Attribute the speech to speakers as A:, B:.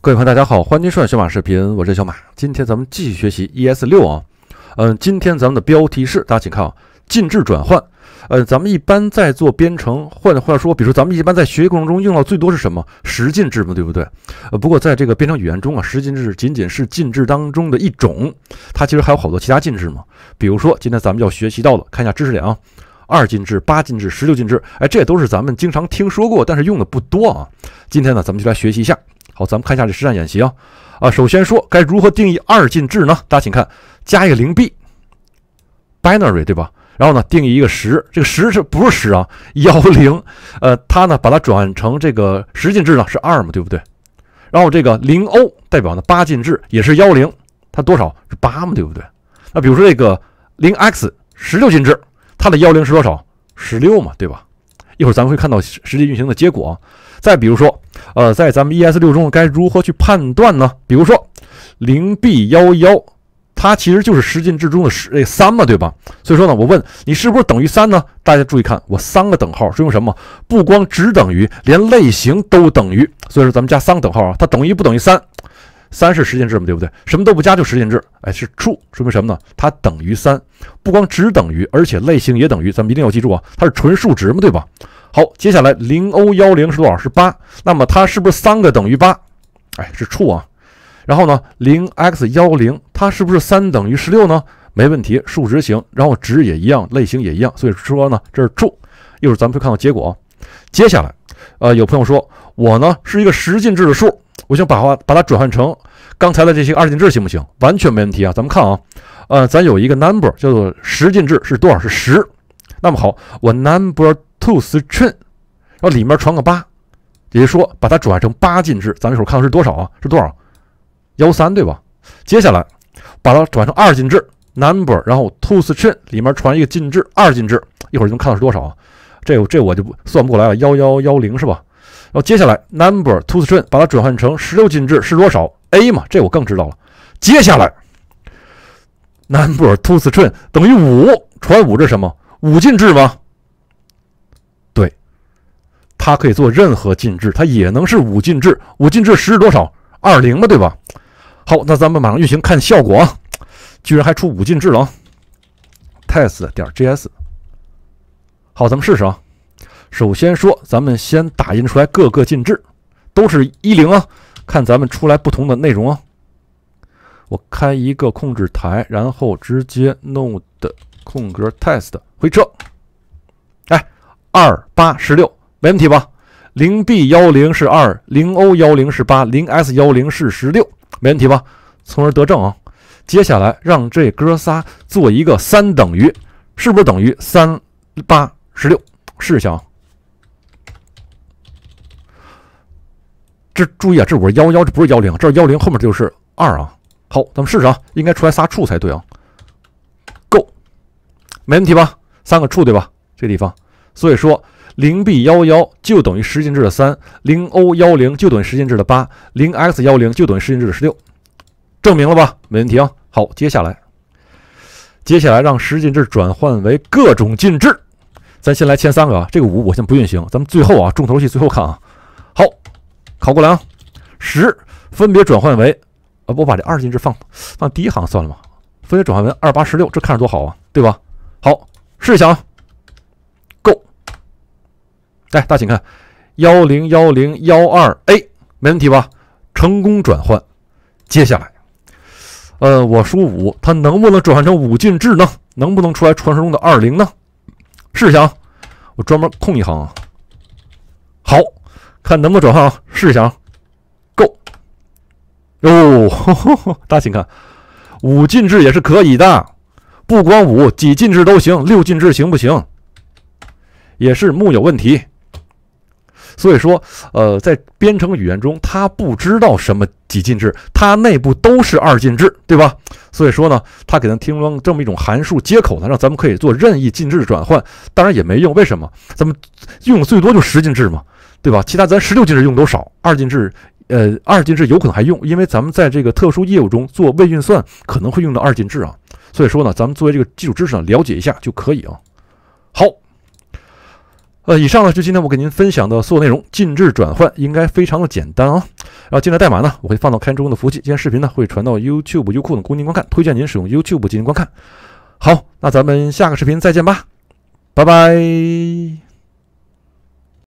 A: 各位朋友，大家好，欢迎收看小马视频，我是小马。今天咱们继续学习 ES6 啊，嗯，今天咱们的标题是，大家请看啊，进制转换。呃，咱们一般在做编程，换或话说，比如说咱们一般在学习过程中用到最多是什么？十进制嘛，对不对？呃，不过在这个编程语言中啊，十进制仅仅是进制当中的一种，它其实还有好多其他进制嘛。比如说今天咱们要学习到的，看一下知识点啊，二进制、八进制、十六进制，哎，这也都是咱们经常听说过，但是用的不多啊。今天呢，咱们就来学习一下。好，咱们看一下这实战演习啊，啊，首先说该如何定义二进制呢？大家请看，加一个零 b，binary 对吧？然后呢，定义一个十，这个十是不是十啊？幺零，呃，它呢把它转成这个十进制呢是二嘛，对不对？然后这个零 o 代表呢八进制也是幺零，它多少是八嘛，对不对？那比如说这个零 x 十六进制，它的幺零是多少？十六嘛，对吧？一会儿咱们会看到实际运行的结果。再比如说，呃，在咱们 E S 六中该如何去判断呢？比如说，零 B 幺幺，它其实就是十进制中的十呃三嘛，对吧？所以说呢，我问你是不是等于三呢？大家注意看，我三个等号是用什么？不光只等于，连类型都等于。所以说咱们加三个等号啊，它等于不等于三？三是十进制嘛，对不对？什么都不加就十进制。哎，是处说明什么呢？它等于三，不光只等于，而且类型也等于。咱们一定要记住啊，它是纯数值嘛，对吧？好，接下来零 o 幺零是多少？是八。那么它是不是三个等于八？哎，是处啊。然后呢，零 x 幺零它是不是三等于十六呢？没问题，数值型。然后值也一样，类型也一样。所以说呢，这是处。一会儿咱们会看到结果。接下来，呃，有朋友说，我呢是一个十进制的数，我想把话把它转换成刚才的这些二进制，行不行？完全没问题啊。咱们看啊，呃，咱有一个 number 叫做十进制是多少？是十。那么好，我 number。two string，然后里面传个八，也就是说把它转换成八进制，咱们一会儿看是多少啊？是多少？幺三对吧？接下来把它转换成二进制 number，然后 two string 里面传一个进制，二进制，一会儿能看到是多少啊？这这我就不算不过来了，幺幺幺零是吧？然后接下来 number two string 把它转换成十六进制是多少？A 嘛，这我更知道了。接下来 number two string 等于五，传五是什么？五进制吗？它可以做任何进制，它也能是五进制。五进制十是多少？二零的，对吧？好，那咱们马上运行看效果啊！居然还出五进制了。test 点 js。好，咱们试试啊。首先说，咱们先打印出来各个进制，都是一零啊。看咱们出来不同的内容啊。我开一个控制台，然后直接 node 空格 test 回车。哎，二八十六。没问题吧？零 b 幺零是二，零 o 幺零是八，零 s 幺零是十六，没问题吧？从而得证啊。接下来让这哥仨做一个三等于，是不是等于三八十六？试啊。这注意啊，这我是幺幺，这不是幺零，这幺零后面就是二啊。好，咱们试试啊，应该出来仨处才对啊。Go，没问题吧？三个处对吧？这地方，所以说。零 b 幺幺就等于十进制的三，零 o 幺零就等于十进制的八，零 x 幺零就等于十进制的十六，证明了吧？没问题啊。好，接下来，接下来让十进制转换为各种进制，咱先来签三个啊。这个五我先不运行，咱们最后啊，重头戏最后看啊。好，考过来啊，十分别转换为，啊，我把这二进制放放第一行算了吧，分别转换为二八十六，这看着多好啊，对吧？好，试一下啊。来，大家请看，幺零幺零幺二 A 没问题吧？成功转换。接下来，呃，我输五，它能不能转换成五进制呢？能不能出来传说中的二零呢？试一下，我专门空一行，啊，好看能不能转换？啊？试一下，够哟！大家请看，五进制也是可以的，不光五，几进制都行，六进制行不行？也是木有问题。所以说，呃，在编程语言中，它不知道什么几进制，它内部都是二进制，对吧？所以说呢，它可能提供这么一种函数接口呢，让咱们可以做任意进制转换。当然也没用，为什么？咱们用最多就十进制嘛，对吧？其他咱十六进制用都少，二进制，呃，二进制有可能还用，因为咱们在这个特殊业务中做位运算可能会用到二进制啊。所以说呢，咱们作为这个基础知识上了解一下就可以啊。好。呃，以上呢就今天我给您分享的所有内容，进制转换应该非常的简单啊。然后，进来代码呢，我会放到开中的服务器。今天视频呢会传到 YouTube、优酷等供您观看，推荐您使用 YouTube 进行观看。好，那咱们下个视频再见吧，拜拜。